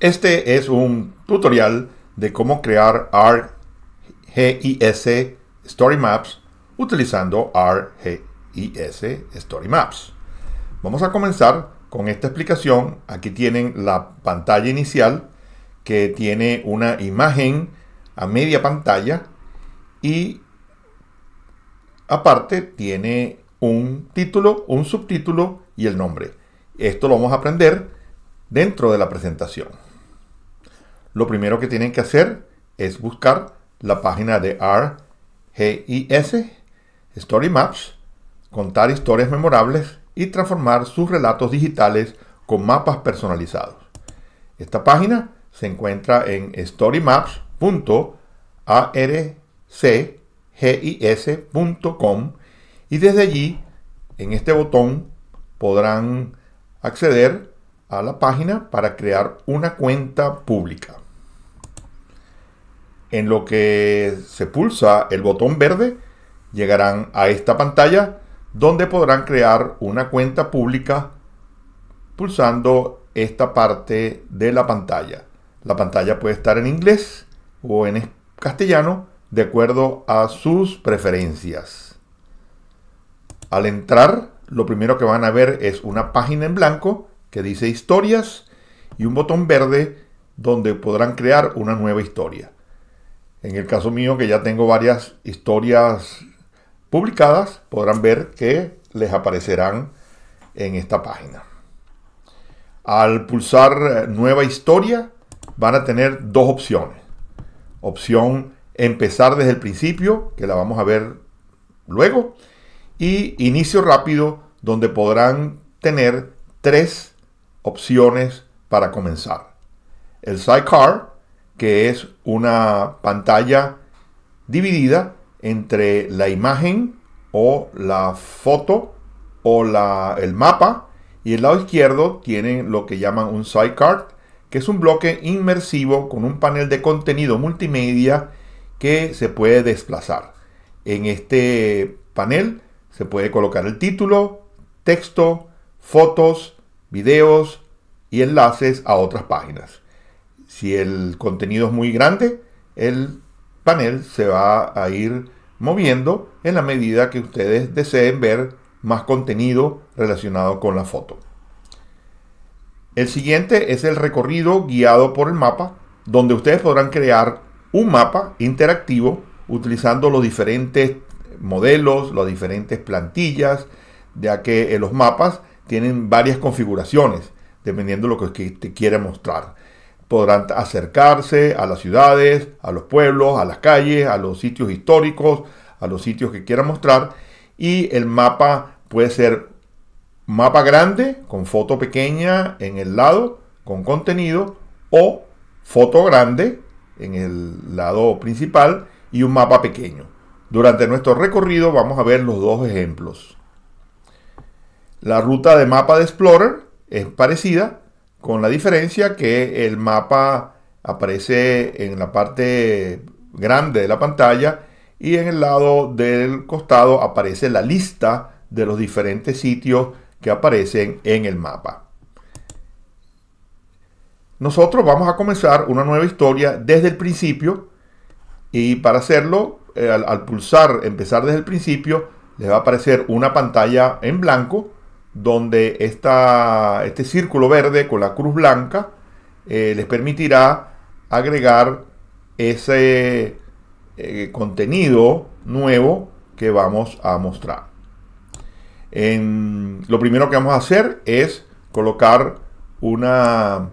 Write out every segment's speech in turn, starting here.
Este es un tutorial de cómo crear ArcGIS Story Maps utilizando ArcGIS Story Maps. Vamos a comenzar con esta explicación. Aquí tienen la pantalla inicial que tiene una imagen a media pantalla y aparte tiene un título, un subtítulo y el nombre. Esto lo vamos a aprender dentro de la presentación lo primero que tienen que hacer es buscar la página de RGIS, Story Maps, contar historias memorables y transformar sus relatos digitales con mapas personalizados. Esta página se encuentra en storymaps.arcgis.com y desde allí, en este botón, podrán acceder a la página para crear una cuenta pública. En lo que se pulsa el botón verde, llegarán a esta pantalla donde podrán crear una cuenta pública pulsando esta parte de la pantalla. La pantalla puede estar en inglés o en castellano de acuerdo a sus preferencias. Al entrar, lo primero que van a ver es una página en blanco que dice historias y un botón verde donde podrán crear una nueva historia. En el caso mío, que ya tengo varias historias publicadas, podrán ver que les aparecerán en esta página. Al pulsar eh, nueva historia, van a tener dos opciones. Opción empezar desde el principio, que la vamos a ver luego, y inicio rápido, donde podrán tener tres opciones para comenzar. El sidecar, que es una pantalla dividida entre la imagen o la foto o la, el mapa y el lado izquierdo tienen lo que llaman un sidecar que es un bloque inmersivo con un panel de contenido multimedia que se puede desplazar. En este panel se puede colocar el título, texto, fotos, videos y enlaces a otras páginas. Si el contenido es muy grande, el panel se va a ir moviendo en la medida que ustedes deseen ver más contenido relacionado con la foto. El siguiente es el recorrido guiado por el mapa, donde ustedes podrán crear un mapa interactivo utilizando los diferentes modelos, las diferentes plantillas, ya que los mapas tienen varias configuraciones, dependiendo de lo que te quiera mostrar. Podrán acercarse a las ciudades, a los pueblos, a las calles, a los sitios históricos, a los sitios que quiera mostrar. Y el mapa puede ser mapa grande con foto pequeña en el lado con contenido o foto grande en el lado principal y un mapa pequeño. Durante nuestro recorrido vamos a ver los dos ejemplos. La ruta de mapa de Explorer es parecida, con la diferencia que el mapa aparece en la parte grande de la pantalla y en el lado del costado aparece la lista de los diferentes sitios que aparecen en el mapa. Nosotros vamos a comenzar una nueva historia desde el principio y para hacerlo, eh, al, pulsar empezar desde el principio, les va a aparecer una pantalla en blanco donde este círculo verde con la cruz blanca eh, les permitirá agregar ese eh, contenido nuevo que vamos a mostrar. lo primero que vamos a hacer es colocar una,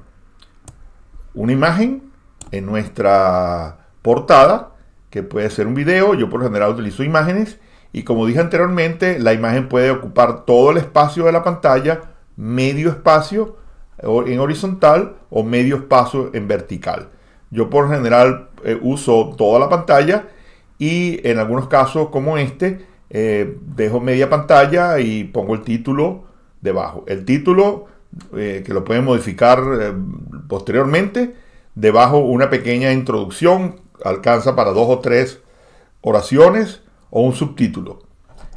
una imagen en nuestra portada, que puede ser un video, yo por lo general utilizo imágenes, y como dije anteriormente, la imagen puede ocupar todo el espacio de la pantalla, medio espacio en horizontal o medio espacio en vertical. Yo por general eh, uso toda la pantalla y en algunos casos como este eh, dejo media pantalla y pongo el título debajo. El título eh, que lo pueden modificar posteriormente. Debajo una pequeña introducción alcanza para dos o tres oraciones o un subtítulo,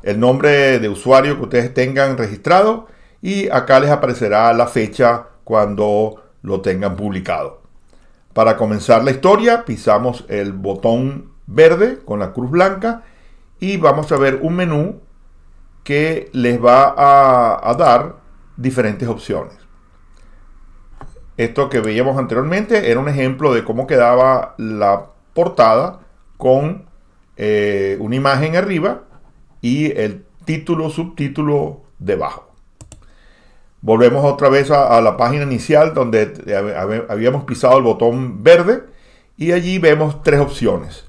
el nombre de usuario que ustedes tengan registrado y acá les aparecerá la fecha cuando lo tengan publicado. Para comenzar la historia pisamos el botón verde con la cruz blanca y vamos a ver un menú que les va a, a dar diferentes opciones. Esto que veíamos anteriormente era un ejemplo de cómo quedaba la portada con eh, una imagen arriba y el título, subtítulo debajo. Volvemos otra vez a, la página inicial donde habíamos pisado el botón verde y allí vemos tres opciones.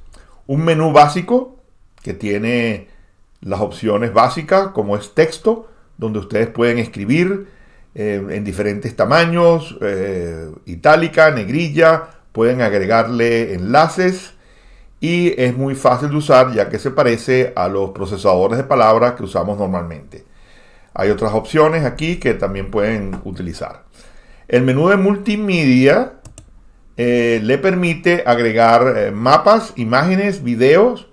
Un menú básico que tiene las opciones básicas como es texto, donde ustedes pueden escribir eh, en diferentes tamaños, eh, itálica, negrilla, pueden agregarle enlaces, y es muy fácil de usar ya que se parece a los procesadores de palabras que usamos normalmente. Hay otras opciones aquí que también pueden utilizar. El menú de multimedia eh, le permite agregar eh, mapas, imágenes, videos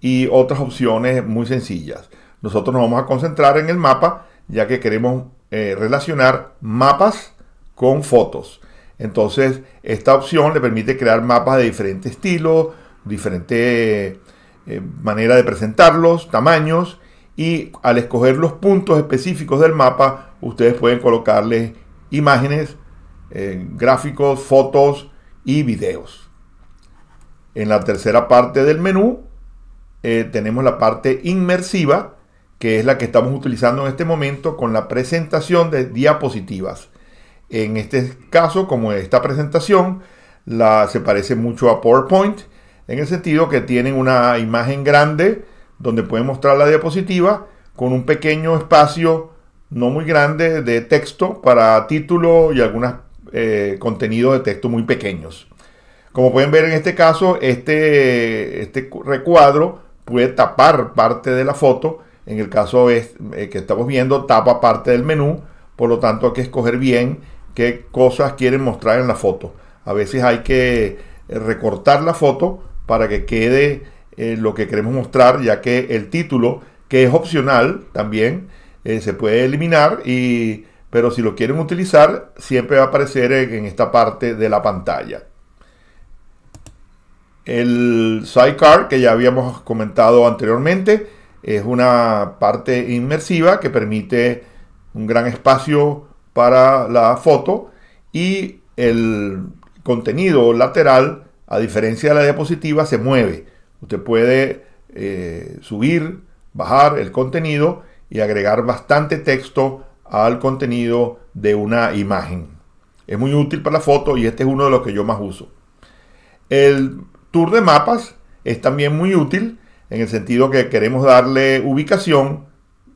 y otras opciones muy sencillas. Nosotros nos vamos a concentrar en el mapa ya que queremos eh, relacionar mapas con fotos. Entonces, esta opción le permite crear mapas de diferentes estilos, diferente eh, manera de presentarlos, tamaños, y al escoger los puntos específicos del mapa, ustedes pueden colocarles imágenes, eh, gráficos, fotos y videos. En la tercera parte del menú eh, tenemos la parte inmersiva, que es la que estamos utilizando en este momento con la presentación de diapositivas. En este caso, como esta presentación, la, se parece mucho a PowerPoint en el sentido que tienen una imagen grande donde pueden mostrar la diapositiva con un pequeño espacio no muy grande de texto para título y algunos eh, contenidos de texto muy pequeños. Como pueden ver en este caso, este, este recuadro puede tapar parte de la foto. En el caso eh, que estamos viendo, tapa parte del menú. Por lo tanto, hay que escoger bien qué cosas quieren mostrar en la foto. A veces hay que recortar la foto para que quede eh, lo que queremos mostrar, ya que el título, que es opcional también, eh, se puede eliminar, y, pero si lo quieren utilizar, siempre va a aparecer en, en esta parte de la pantalla. El sidecar, que ya habíamos comentado anteriormente, es una parte inmersiva que permite un gran espacio para la foto y el contenido lateral a diferencia de la diapositiva, se mueve. Usted puede eh, subir, bajar el contenido y agregar bastante texto al contenido de una imagen. Es muy útil para la foto y este es uno de los que yo más uso. El tour de mapas es también muy útil en el sentido que queremos darle ubicación,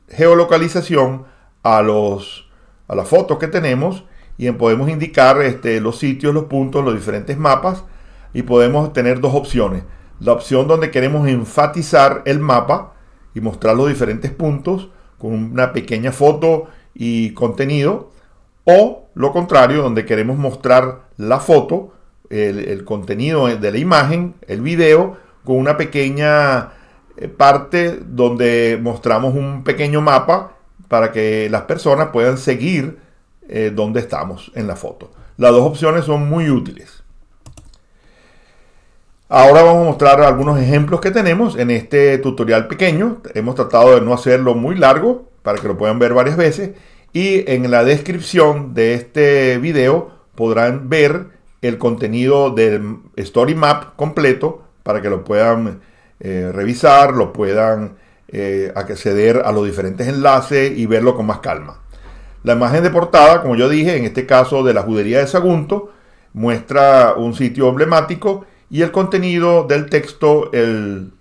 geolocalización a, los, a las fotos que tenemos y podemos indicar este, los sitios, los puntos, los diferentes mapas y podemos tener dos opciones. La opción donde queremos enfatizar el mapa y mostrar los diferentes puntos con una pequeña foto y contenido. O lo contrario, donde queremos mostrar la foto, el, contenido de la imagen, el video, con una pequeña eh, parte donde mostramos un pequeño mapa para que las personas puedan seguir eh, donde estamos en la foto. Las dos opciones son muy útiles. Ahora vamos a mostrar algunos ejemplos que tenemos en este tutorial pequeño. Hemos tratado de no hacerlo muy largo para que lo puedan ver varias veces. Y en la descripción de este video podrán ver el contenido del Story Map completo para que lo puedan eh, revisar, lo puedan eh, acceder a los diferentes enlaces y verlo con más calma. La imagen de portada, como yo dije, en este caso de la judería de Sagunto, muestra un sitio emblemático y el contenido del texto, el,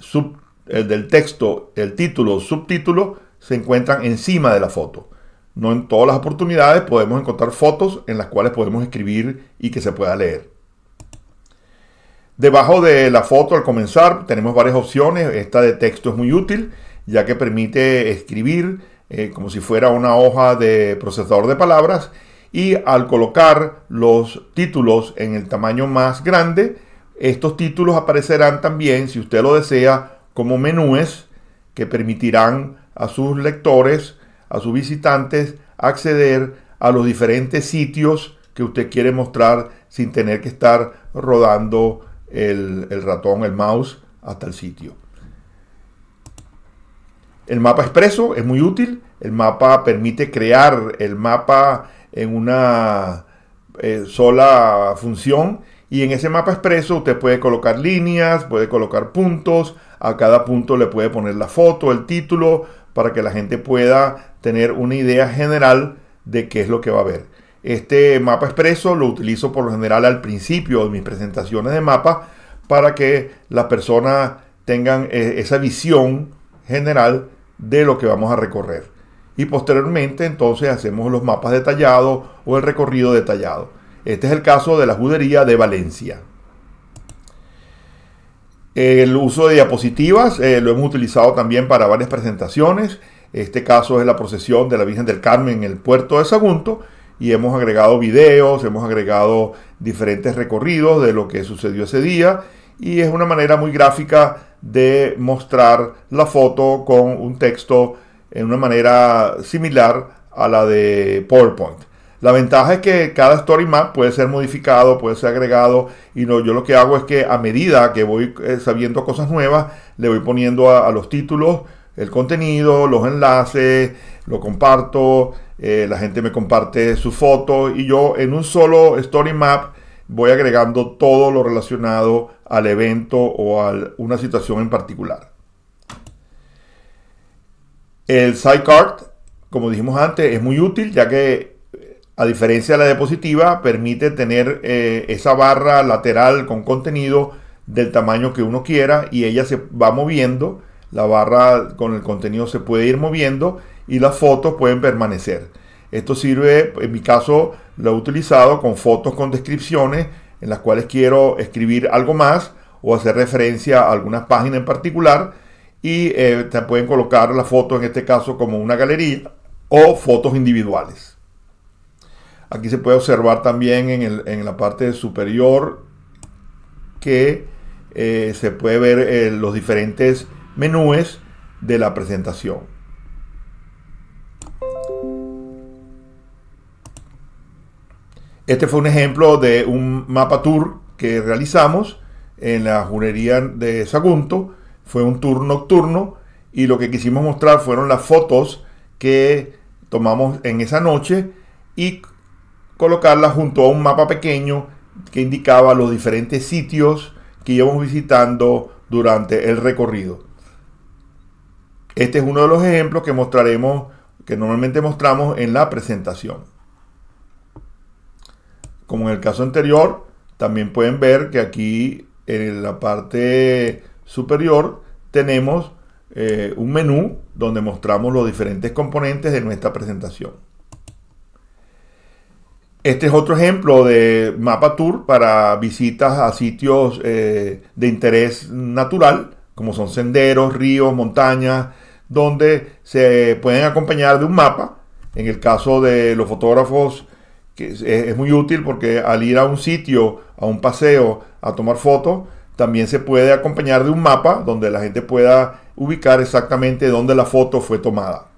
sub, el del texto, el título, subtítulo, se encuentran encima de la foto. No en todas las oportunidades podemos encontrar fotos en las cuales podemos escribir y que se pueda leer. Debajo de la foto al comenzar tenemos varias opciones. Esta de texto es muy útil ya que permite escribir eh, como si fuera una hoja de procesador de palabras y al colocar los títulos en el tamaño más grande estos títulos aparecerán también, si usted lo desea, como menúes que permitirán a sus lectores, a sus visitantes, acceder a los diferentes sitios que usted quiere mostrar sin tener que estar rodando el, ratón, el mouse, hasta el sitio. El mapa expreso es muy útil. El mapa permite crear el mapa en una eh, sola función y en ese mapa expreso usted puede colocar líneas, puede colocar puntos, a cada punto le puede poner la foto, el título, para que la gente pueda tener una idea general de qué es lo que va a ver. Este mapa expreso lo utilizo por lo general al principio de mis presentaciones de mapa para que las personas tengan eh, esa visión general de lo que vamos a recorrer. Y posteriormente entonces hacemos los mapas detallados o el recorrido detallado. Este es el caso de la judería de Valencia. El uso de diapositivas eh, lo hemos utilizado también para varias presentaciones. Este caso es la procesión de la Virgen del Carmen en el puerto de Sagunto y hemos agregado videos, hemos agregado diferentes recorridos de lo que sucedió ese día y es una manera muy gráfica de mostrar la foto con un texto en una manera similar a la de PowerPoint. La ventaja es que cada story map puede ser modificado, puede ser agregado. Y no, yo lo que hago es que a medida que voy eh, sabiendo cosas nuevas, le voy poniendo a, los títulos el contenido, los enlaces, lo comparto, eh, la gente me comparte su foto y yo en un solo story map voy agregando todo lo relacionado al evento o a una situación en particular. El sidecard, como dijimos antes, es muy útil ya que a diferencia de la diapositiva, permite tener eh, esa barra lateral con contenido del tamaño que uno quiera y ella se va moviendo. La barra con el contenido se puede ir moviendo y las fotos pueden permanecer. Esto sirve, en mi caso, lo he utilizado con fotos con descripciones en las cuales quiero escribir algo más o hacer referencia a alguna página en particular y se eh, te pueden colocar la foto en este caso como una galería o fotos individuales. Aquí se puede observar también en, la parte superior que eh, se puede ver eh, los diferentes menúes de la presentación. Este fue un ejemplo de un mapa tour que realizamos en la jurería de Sagunto. Fue un tour nocturno y lo que quisimos mostrar fueron las fotos que tomamos en esa noche y colocarla junto a un mapa pequeño que indicaba los diferentes sitios que íbamos visitando durante el recorrido. Este es uno de los ejemplos que mostraremos, que normalmente mostramos en la presentación. Como en el caso anterior, también pueden ver que aquí en la parte superior tenemos eh, un menú donde mostramos los diferentes componentes de nuestra presentación. Este es otro ejemplo de mapa tour para visitas a sitios eh, de interés natural, como son senderos, ríos, montañas, donde se pueden acompañar de un mapa. En el caso de los fotógrafos, es, es muy útil porque al ir a un sitio, a un paseo, a tomar fotos, también se puede acompañar de un mapa donde la gente pueda ubicar exactamente dónde la foto fue tomada.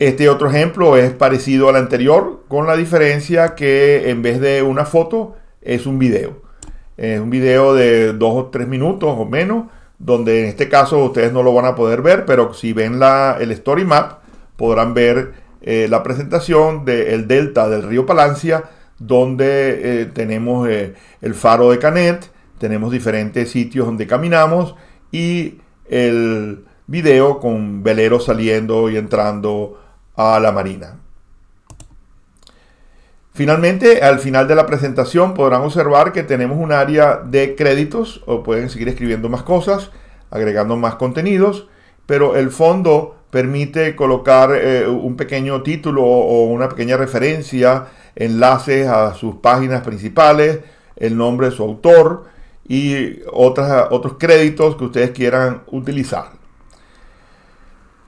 Este otro ejemplo es parecido al anterior, con la diferencia que en vez de una foto es un video. Es un video de dos o tres minutos o menos, donde en este caso ustedes no lo van a poder ver, pero si ven el story map podrán ver eh, la presentación del delta del río Palancia, donde eh, tenemos eh, el faro de Canet, tenemos diferentes sitios donde caminamos y el video con veleros saliendo y entrando a la Marina. Finalmente, al final de la presentación podrán observar que tenemos un área de créditos o pueden seguir escribiendo más cosas, agregando más contenidos, pero el fondo permite colocar eh, un pequeño título o una pequeña referencia, enlaces a sus páginas principales, el nombre de su autor y otras, otros créditos que ustedes quieran utilizar.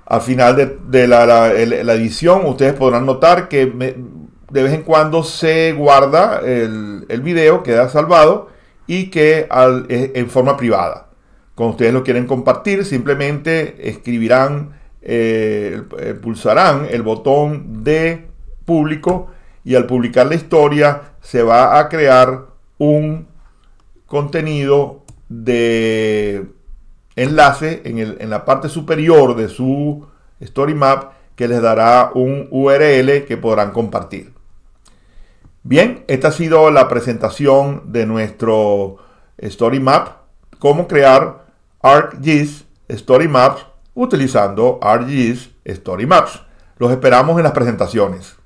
Al final de, la, edición ustedes podrán notar que de vez en cuando se guarda el, video, queda salvado y que en forma privada. Cuando ustedes lo quieren compartir, simplemente escribirán, eh, eh, pulsarán el botón de público y al publicar la historia se va a crear un contenido de enlace en, la parte superior de su story map que les dará un URL que podrán compartir. Bien, esta ha sido la presentación de nuestro story map, cómo crear ArcGIS story maps utilizando ArcGIS story maps. Los esperamos en las presentaciones.